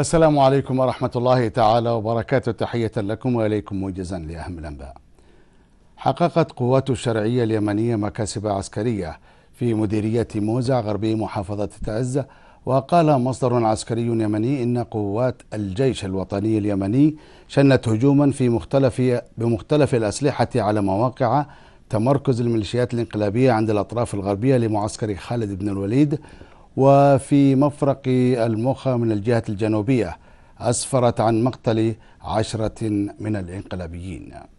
السلام عليكم ورحمة الله تعالى وبركاته تحية لكم وإليكم موجزا لأهم الأنباء حققت قوات الشرعية اليمنية مكاسب عسكرية في مديرية موزع غربي محافظة تعز وقال مصدر عسكري يمني إن قوات الجيش الوطني اليمني شنت هجوما في مختلف بمختلف الأسلحة على مواقع تمركز الميليشيات الانقلابية عند الأطراف الغربية لمعسكر خالد بن الوليد وفي مفرق المخا من الجهة الجنوبية أسفرت عن مقتل عشرة من الإنقلابيين